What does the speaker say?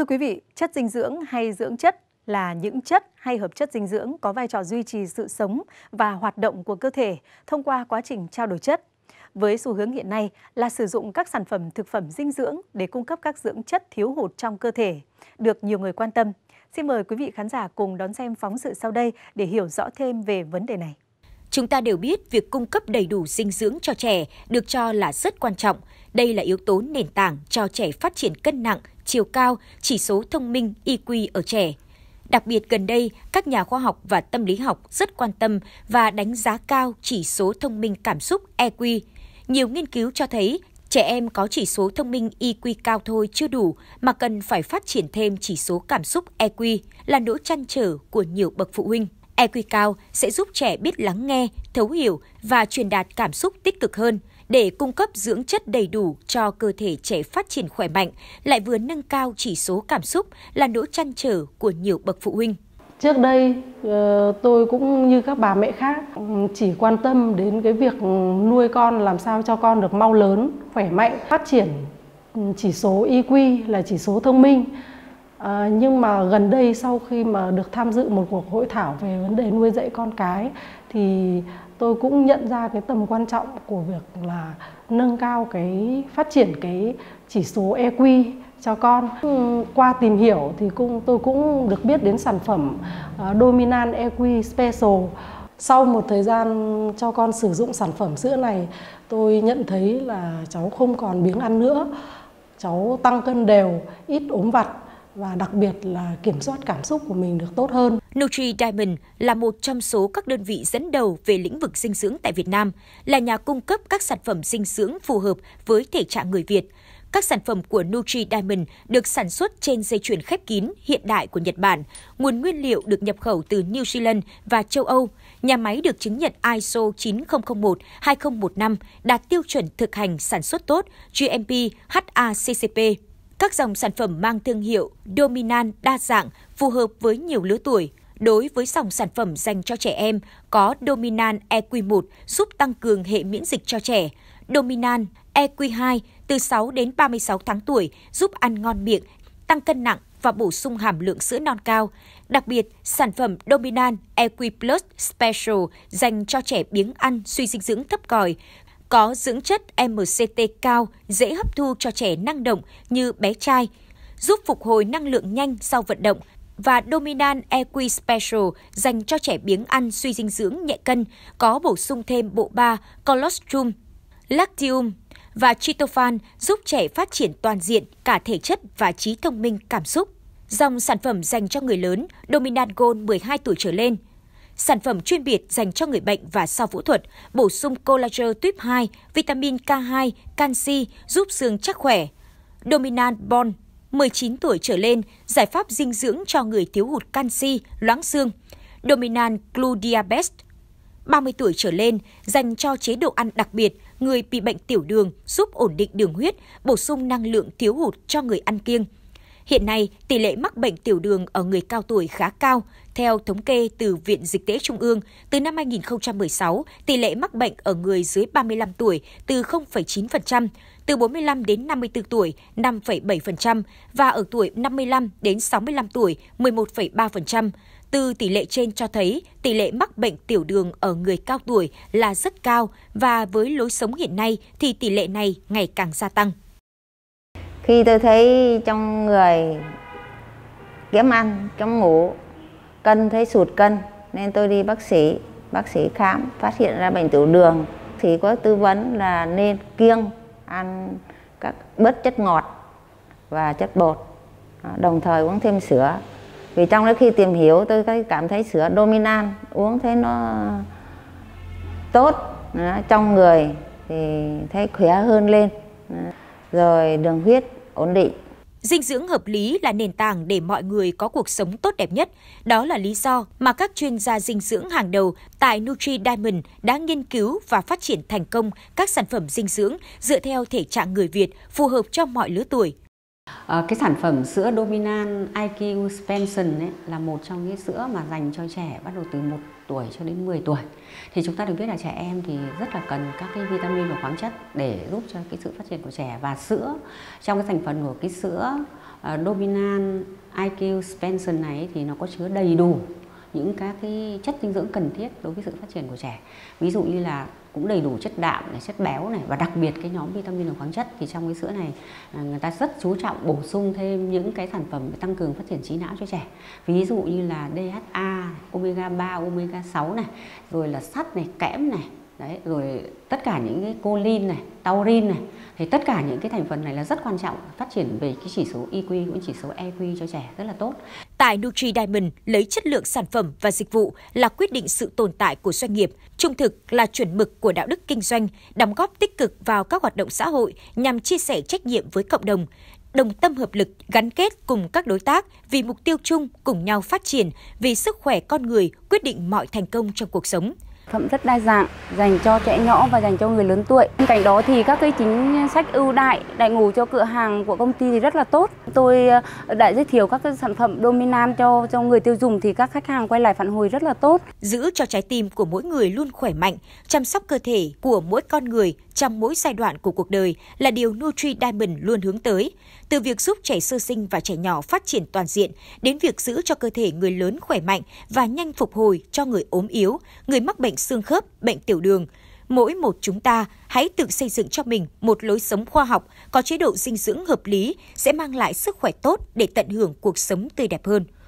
Thưa quý vị, chất dinh dưỡng hay dưỡng chất là những chất hay hợp chất dinh dưỡng có vai trò duy trì sự sống và hoạt động của cơ thể thông qua quá trình trao đổi chất. Với xu hướng hiện nay là sử dụng các sản phẩm thực phẩm dinh dưỡng để cung cấp các dưỡng chất thiếu hụt trong cơ thể, được nhiều người quan tâm. Xin mời quý vị khán giả cùng đón xem phóng sự sau đây để hiểu rõ thêm về vấn đề này. Chúng ta đều biết việc cung cấp đầy đủ dinh dưỡng cho trẻ được cho là rất quan trọng. Đây là yếu tố nền tảng cho trẻ phát triển cân nặng, chiều cao, chỉ số thông minh IQ ở trẻ. Đặc biệt gần đây, các nhà khoa học và tâm lý học rất quan tâm và đánh giá cao chỉ số thông minh cảm xúc EQ. Nhiều nghiên cứu cho thấy trẻ em có chỉ số thông minh IQ cao thôi chưa đủ mà cần phải phát triển thêm chỉ số cảm xúc EQ là nỗi chăn trở của nhiều bậc phụ huynh. EQ cao sẽ giúp trẻ biết lắng nghe, thấu hiểu và truyền đạt cảm xúc tích cực hơn – để cung cấp dưỡng chất đầy đủ cho cơ thể trẻ phát triển khỏe mạnh, lại vừa nâng cao chỉ số cảm xúc là nỗi chăn trở của nhiều bậc phụ huynh. Trước đây ờ, tôi cũng như các bà mẹ khác ừ, chỉ quan tâm đến cái việc nuôi con làm sao cho con được mau lớn, khỏe mạnh, phát triển ừ, chỉ số IQ e là chỉ số thông minh À, nhưng mà gần đây sau khi mà được tham dự một cuộc hội thảo về vấn đề nuôi dạy con cái thì tôi cũng nhận ra cái tầm quan trọng của việc là nâng cao cái phát triển cái chỉ số EQ cho con. Ừ, qua tìm hiểu thì cũng tôi cũng được biết đến sản phẩm uh, ờ, Dominant EQ Special. Sau một thời gian cho con sử dụng sản phẩm sữa này, tôi nhận thấy là cháu không còn biếng ăn nữa. Cháu tăng cân đều, ít ốm vặt và đặc biệt là kiểm soát cảm xúc của mình được tốt hơn. Nutri Diamond là một trong số các đơn vị dẫn đầu về lĩnh vực dinh dưỡng tại Việt Nam, là nhà cung cấp các sản phẩm dinh dưỡng phù hợp với thể trạng người Việt. Các sản phẩm của Nutri Diamond được sản xuất trên dây chuyền khép kín hiện đại của Nhật Bản, nguồn nguyên liệu được nhập khẩu từ New Zealand và châu Âu. Nhà máy được chứng nhận ISO 9001-2015 đạt tiêu chuẩn thực hành sản xuất tốt GMP HACCP các dòng sản phẩm mang thương hiệu, Dominan đa dạng, phù hợp với nhiều lứa tuổi. Đối với dòng sản phẩm dành cho trẻ em, có Dominan EQ1 giúp tăng cường hệ miễn dịch cho trẻ. Dominan EQ2 từ 6 đến 36 tháng tuổi giúp ăn ngon miệng, tăng cân nặng và bổ sung hàm lượng sữa non cao. Đặc biệt, sản phẩm Dominan EQ Plus Special dành cho trẻ biếng ăn suy dinh dưỡng thấp còi, có dưỡng chất MCT cao, dễ hấp thu cho trẻ năng động như bé trai, giúp phục hồi năng lượng nhanh sau vận động và Dominan Equi Special dành cho trẻ biếng ăn suy dinh dưỡng nhẹ cân có bổ sung thêm bộ ba colostrum, lactium và chitophan giúp trẻ phát triển toàn diện cả thể chất và trí thông minh cảm xúc. Dòng sản phẩm dành cho người lớn Dominan Gold 12 tuổi trở lên – sản phẩm chuyên biệt dành cho người bệnh và sau phẫu thuật, bổ sung collagen tuyếp 2, vitamin K2, canxi giúp xương chắc khỏe. Dominant Bon 19 tuổi trở lên, giải pháp dinh dưỡng cho người thiếu hụt canxi, loãng xương. Dominant Gludiabest 30 tuổi trở lên, dành cho chế độ ăn đặc biệt, người bị bệnh tiểu đường giúp ổn định đường huyết, bổ sung năng lượng thiếu hụt cho người ăn kiêng. Hiện nay, tỷ lệ mắc bệnh tiểu đường ở người cao tuổi khá cao. Theo thống kê từ Viện Dịch tễ Trung ương, từ năm 2016, tỷ lệ mắc bệnh ở người dưới 35 tuổi từ 0,9%, từ 45 đến 54 tuổi 5,7% và ở tuổi 55 đến 65 tuổi 11,3%. Từ tỷ lệ trên cho thấy tỷ lệ mắc bệnh tiểu đường ở người cao tuổi là rất cao và với lối sống hiện nay thì tỷ lệ này ngày càng gia tăng khi tôi thấy trong người kém ăn trong ngủ cân thấy sụt cân nên tôi đi bác sĩ bác sĩ khám phát hiện ra bệnh tiểu đường thì có tư vấn là nên kiêng ăn các bớt chất ngọt và chất bột à, đồng thời uống thêm sữa vì trong đó khi tìm hiểu tôi cảm thấy sữa dominan uống thấy nó tốt à, trong người thì thấy khỏe hơn lên rồi đường huyết ổn định. Dinh dưỡng hợp lý là nền tảng để mọi người có cuộc sống tốt đẹp nhất. Đó là lý do mà các chuyên gia dinh dưỡng hàng đầu tại Nutri Diamond đã nghiên cứu và phát triển thành công các sản phẩm dinh dưỡng dựa theo thể trạng người Việt phù hợp cho mọi lứa tuổi. À, cái sản phẩm sữa Dominan IQ Spencer ấy là một trong những sữa mà dành cho trẻ bắt đầu từ 1 tuổi cho đến 10 tuổi thì chúng ta được biết là trẻ em thì rất là cần các cái vitamin và khoáng chất để giúp cho cái sự phát triển của trẻ và sữa trong cái thành phần của cái sữa uh, Dominan IQ Spencer này thì nó có chứa đầy đủ những các cái chất dinh dưỡng cần thiết đối với sự phát triển của trẻ ví dụ như là cũng đầy đủ chất đạm này chất béo này và đặc biệt cái nhóm vitamin và khoáng chất thì trong cái sữa này à, người ta rất chú trọng bổ sung thêm những cái sản phẩm để tăng cường phát triển trí não cho trẻ ví dụ như là DHA omega 3 omega 6 này rồi là sắt này kẽm này đấy rồi tất cả những cái colin này taurin này thì tất cả những cái thành phần này là rất quan trọng phát triển về cái chỉ số IQ cũng chỉ số EQ cho trẻ rất là tốt. Tại Nutri Diamond, lấy chất lượng sản phẩm và dịch vụ là quyết định sự tồn tại của doanh nghiệp, trung thực là chuẩn mực của đạo đức kinh doanh, đóng góp tích cực vào các hoạt động xã hội nhằm chia sẻ trách nhiệm với cộng đồng, đồng tâm hợp lực, gắn kết cùng các đối tác vì mục tiêu chung cùng nhau phát triển, vì sức khỏe con người quyết định mọi thành công trong cuộc sống – phẩm rất đa dạng dành cho trẻ nhỏ và dành cho người lớn tuổi. Bên cạnh đó thì các cái chính sách ưu đại đại ngủ cho cửa hàng của công ty thì rất là tốt tôi ờ, đã giới thiệu các cái sản phẩm Dominan cho cho người tiêu dùng thì các khách hàng quay lại phản hồi rất là tốt. Giữ cho trái tim của mỗi người luôn khỏe mạnh, chăm sóc cơ thể của mỗi con người trong mỗi giai đoạn của cuộc đời là điều Nutri Diamond luôn hướng tới. Từ việc giúp trẻ sơ sinh và trẻ nhỏ phát triển toàn diện đến việc giữ cho cơ thể người lớn khỏe mạnh và nhanh phục hồi cho người ốm yếu, người mắc bệnh xương khớp, bệnh tiểu đường, mỗi một chúng ta hãy tự xây dựng cho mình một lối sống khoa học, có chế độ dinh dưỡng hợp lý sẽ mang lại sức khỏe tốt để tận hưởng cuộc sống tươi đẹp hơn.